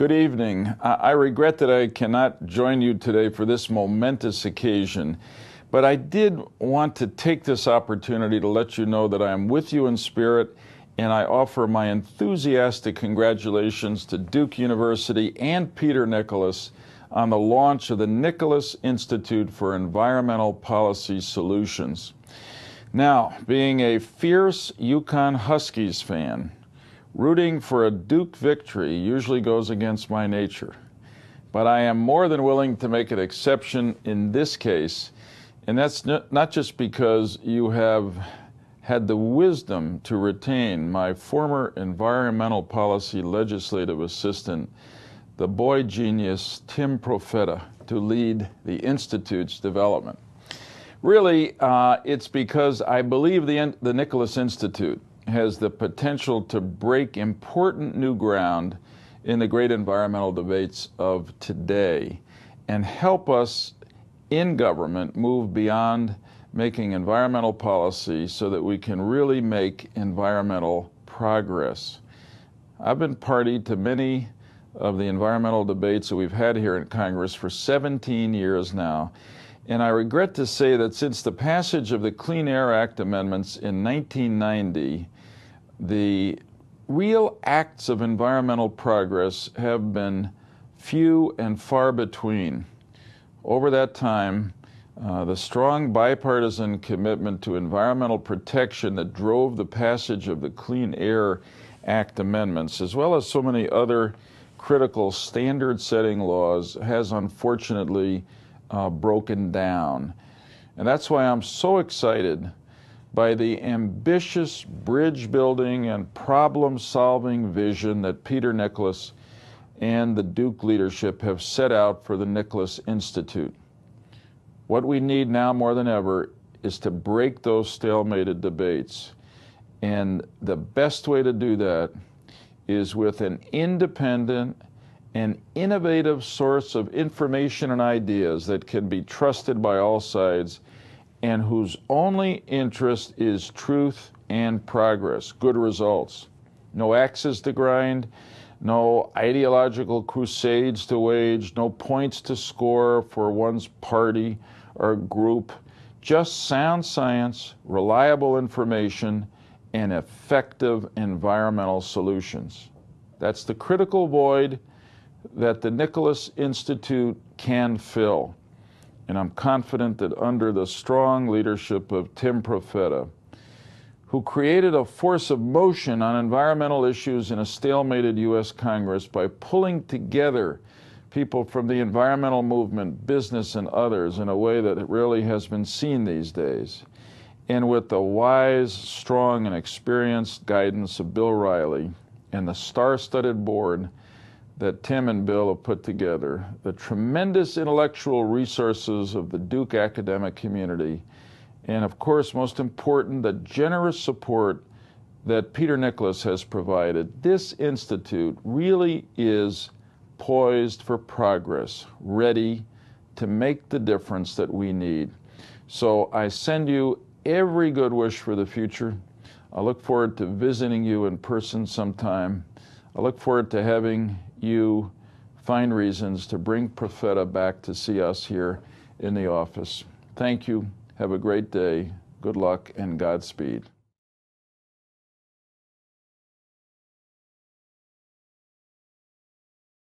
Good evening. I regret that I cannot join you today for this momentous occasion, but I did want to take this opportunity to let you know that I am with you in spirit and I offer my enthusiastic congratulations to Duke University and Peter Nicholas on the launch of the Nicholas Institute for Environmental Policy Solutions. Now, being a fierce Yukon Huskies fan, Rooting for a Duke victory usually goes against my nature, but I am more than willing to make an exception in this case, and that's not just because you have had the wisdom to retain my former environmental policy legislative assistant, the boy genius Tim Profeta, to lead the Institute's development. Really, uh, it's because I believe the, the Nicholas Institute has the potential to break important new ground in the great environmental debates of today and help us in government move beyond making environmental policy so that we can really make environmental progress. I've been party to many of the environmental debates that we've had here in Congress for 17 years now. And I regret to say that since the passage of the Clean Air Act amendments in 1990, the real acts of environmental progress have been few and far between. Over that time, uh, the strong bipartisan commitment to environmental protection that drove the passage of the Clean Air Act amendments, as well as so many other critical standard setting laws, has unfortunately uh, broken down. And that's why I'm so excited by the ambitious bridge building and problem solving vision that Peter Nicholas and the Duke leadership have set out for the Nicholas Institute. What we need now more than ever is to break those stalemated debates. And the best way to do that is with an independent and innovative source of information and ideas that can be trusted by all sides and whose only interest is truth and progress, good results. No axes to grind, no ideological crusades to wage, no points to score for one's party or group, just sound science, reliable information, and effective environmental solutions. That's the critical void that the Nicholas Institute can fill. And I'm confident that under the strong leadership of Tim Profeta, who created a force of motion on environmental issues in a stalemated U.S. Congress by pulling together people from the environmental movement, business, and others in a way that rarely has been seen these days. And with the wise, strong, and experienced guidance of Bill Riley and the star studded board that Tim and Bill have put together, the tremendous intellectual resources of the Duke academic community, and of course, most important, the generous support that Peter Nicholas has provided. This institute really is poised for progress, ready to make the difference that we need. So I send you every good wish for the future. I look forward to visiting you in person sometime. I look forward to having you find reasons to bring Profeta back to see us here in the office. Thank you. Have a great day. Good luck and Godspeed.